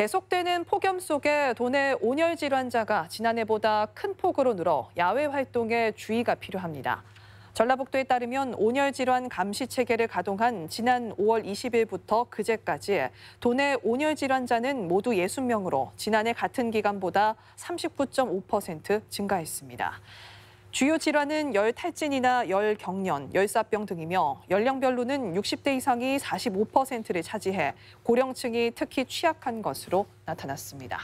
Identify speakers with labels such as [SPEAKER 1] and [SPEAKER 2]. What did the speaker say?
[SPEAKER 1] 계속되는 폭염 속에 도내 온열 질환자가 지난해보다 큰 폭으로 늘어 야외 활동에 주의가 필요합니다. 전라북도에 따르면 온열 질환 감시 체계를 가동한 지난 5월 20일부터 그제까지 도내 온열 질환자는 모두 60명으로 지난해 같은 기간보다 39.5% 증가했습니다. 주요 질환은 열 탈진이나 열 경련, 열사병 등이며 연령별로는 60대 이상이 45%를 차지해 고령층이 특히 취약한 것으로 나타났습니다.